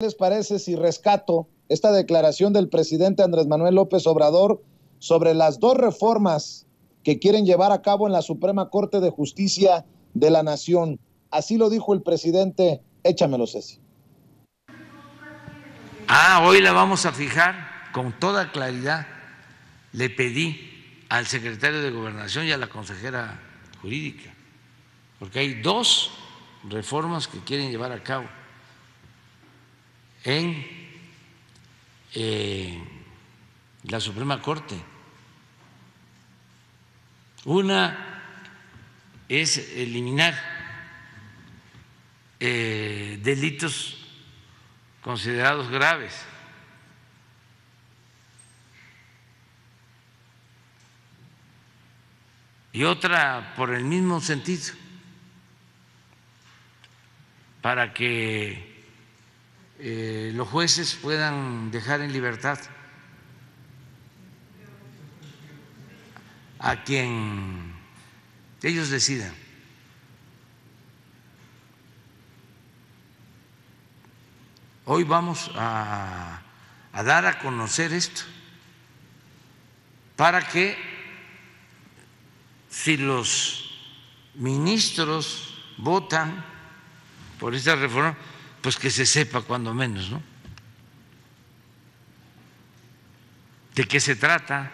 ¿Qué les parece si rescato esta declaración del presidente Andrés Manuel López Obrador sobre las dos reformas que quieren llevar a cabo en la Suprema Corte de Justicia de la Nación? Así lo dijo el presidente. Échamelo, Ceci. Ah, hoy la vamos a fijar con toda claridad. Le pedí al secretario de Gobernación y a la consejera jurídica, porque hay dos reformas que quieren llevar a cabo en eh, la Suprema Corte. Una es eliminar eh, delitos considerados graves. Y otra por el mismo sentido, para que eh, los jueces puedan dejar en libertad a quien ellos decidan. Hoy vamos a dar a conocer esto para que si los ministros votan por esta reforma, pues que se sepa cuando menos, ¿no? ¿De qué se trata?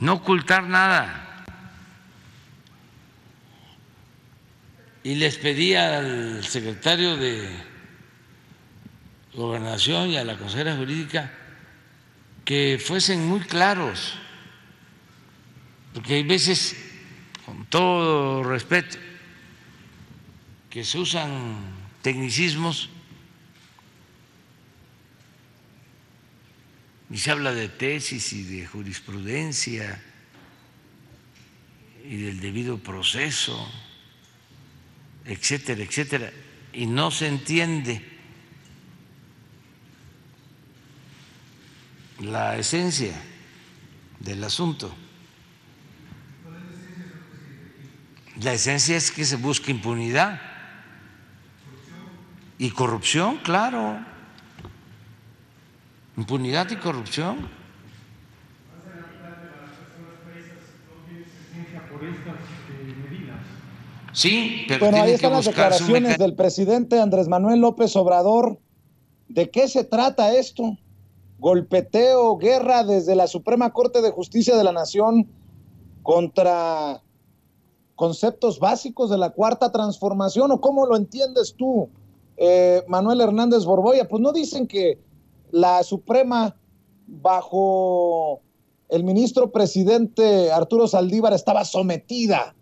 No ocultar nada. Y les pedí al secretario de Gobernación y a la consejera jurídica que fuesen muy claros, porque hay veces con todo respeto, que se usan tecnicismos y se habla de tesis y de jurisprudencia y del debido proceso, etcétera, etcétera, y no se entiende la esencia del asunto. La esencia es que se busca impunidad y corrupción, claro. Impunidad y corrupción. Sí, pero bueno, ahí están las declaraciones del presidente Andrés Manuel López Obrador. ¿De qué se trata esto? Golpeteo, guerra desde la Suprema Corte de Justicia de la Nación contra conceptos básicos de la cuarta transformación o cómo lo entiendes tú, eh, Manuel Hernández Borboya? Pues no dicen que la Suprema bajo el ministro presidente Arturo Saldívar estaba sometida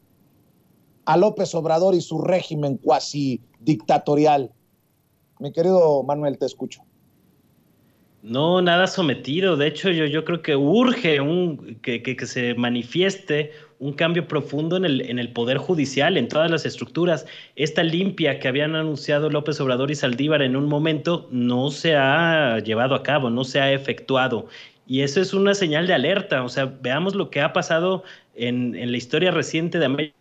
a López Obrador y su régimen cuasi dictatorial. Mi querido Manuel, te escucho. No, nada sometido. De hecho, yo, yo creo que urge un, que se manifieste un cambio profundo en el, en el Poder Judicial, en todas las estructuras. Esta limpia que habían anunciado López Obrador y Saldívar en un momento no se ha llevado a cabo, no se ha efectuado. Y eso es una señal de alerta. O sea, veamos lo que ha pasado en, la historia reciente de América.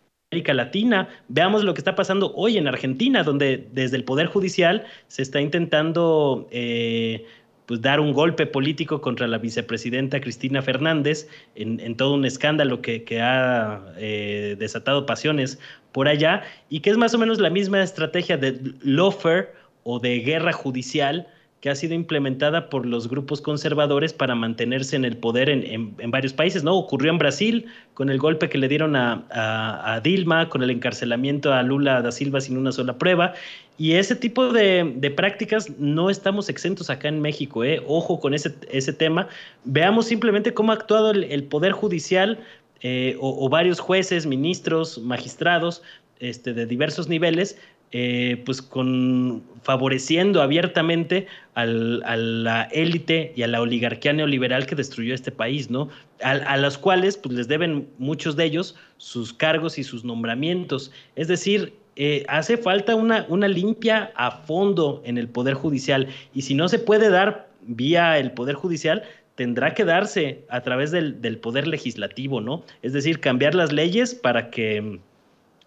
Latina. Veamos lo que está pasando hoy en Argentina, donde desde el Poder Judicial se está intentando eh, pues dar un golpe político contra la vicepresidenta Cristina Fernández en, todo un escándalo que, ha eh, desatado pasiones por allá y que es más o menos la misma estrategia de lofer o de guerra judicial que ha sido implementada por los grupos conservadores para mantenerse en el poder en, varios países, ¿no? Ocurrió en Brasil con el golpe que le dieron a, Dilma, con el encarcelamiento a Lula da Silva sin una sola prueba, y ese tipo de, prácticas no estamos exentos acá en México, ¿eh? Ojo con ese, ese tema. Veamos simplemente cómo ha actuado el, Poder Judicial eh, o, varios jueces, ministros, magistrados, este, de diversos niveles eh, pues con, favoreciendo abiertamente a la élite y a la oligarquía neoliberal que destruyó este país, ¿no? A, las cuales pues, les deben muchos de ellos sus cargos y sus nombramientos. Es decir, eh, hace falta una, limpia a fondo en el Poder Judicial y si no se puede dar vía el Poder Judicial, tendrá que darse a través del, Poder Legislativo, ¿no? Es decir, cambiar las leyes para que...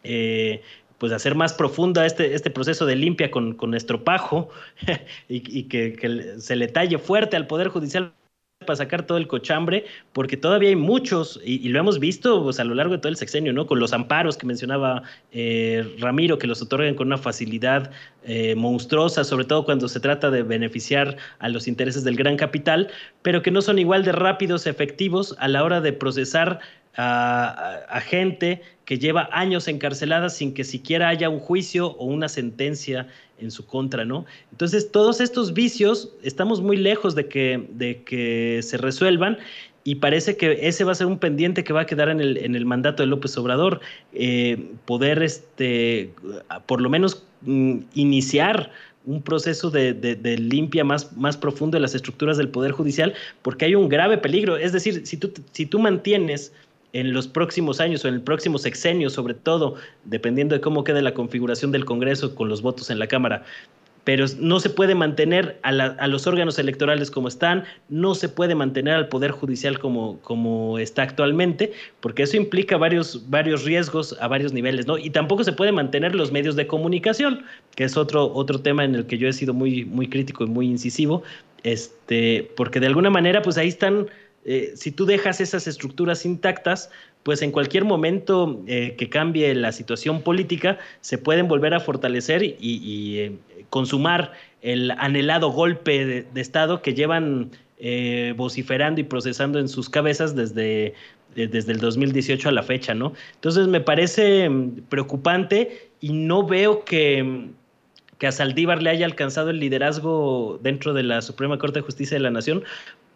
Eh, pues hacer más profunda este, este proceso de limpia con, con estropajo y, que, se le talle fuerte al Poder Judicial para sacar todo el cochambre, porque todavía hay muchos, y, lo hemos visto pues, a lo largo de todo el sexenio, ¿no? Con los amparos que mencionaba eh, Ramiro, que los otorgan con una facilidad eh, monstruosa, sobre todo cuando se trata de beneficiar a los intereses del gran capital, pero que no son igual de rápidos, efectivos a la hora de procesar a, gente que lleva años encarcelada sin que siquiera haya un juicio o una sentencia en su contra, ¿no? Entonces, todos estos vicios estamos muy lejos de que, de que se resuelvan y parece que ese va a ser un pendiente que va a quedar en el, en el mandato de López Obrador, eh, poder, este, por lo menos, mm, iniciar un proceso de, limpia más, más profundo de las estructuras del Poder Judicial, porque hay un grave peligro. Es decir, si tú, si tú mantienes en los próximos años o en el próximo sexenio, sobre todo, dependiendo de cómo quede la configuración del Congreso con los votos en la Cámara. Pero no se puede mantener a, los órganos electorales como están, no se puede mantener al Poder Judicial como, como está actualmente, porque eso implica varios, varios riesgos a varios niveles, ¿no? Y tampoco se puede mantener los medios de comunicación, que es otro, otro tema en el que yo he sido muy, muy crítico y muy incisivo, este, porque de alguna manera, pues ahí están eh, si tú dejas esas estructuras intactas, pues en cualquier momento eh, que cambie la situación política, se pueden volver a fortalecer y, eh, consumar el anhelado golpe de, Estado que llevan vociferando y procesando en sus cabezas desde, desde el 2018 a la fecha, ¿no? Entonces me parece mm, preocupante y no veo que, mm, que a Saldívar le haya alcanzado el liderazgo dentro de la Suprema Corte de Justicia de la Nación,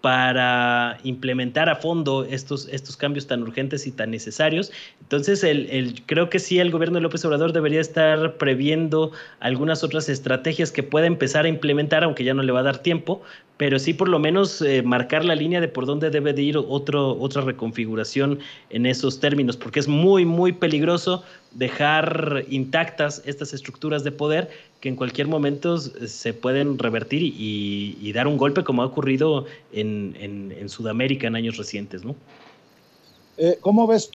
para implementar a fondo estos, estos cambios tan urgentes y tan necesarios. Entonces, el, creo que sí, el gobierno de López Obrador debería estar previendo algunas otras estrategias que pueda empezar a implementar, aunque ya no le va a dar tiempo, pero sí por lo menos eh, marcar la línea de por dónde debe de ir otra reconfiguración en esos términos, porque es muy, muy peligroso dejar intactas estas estructuras de poder que en cualquier momento eh, se pueden revertir y, dar un golpe como ha ocurrido en, Sudamérica en años recientes, ¿no? Eh, ¿Cómo ves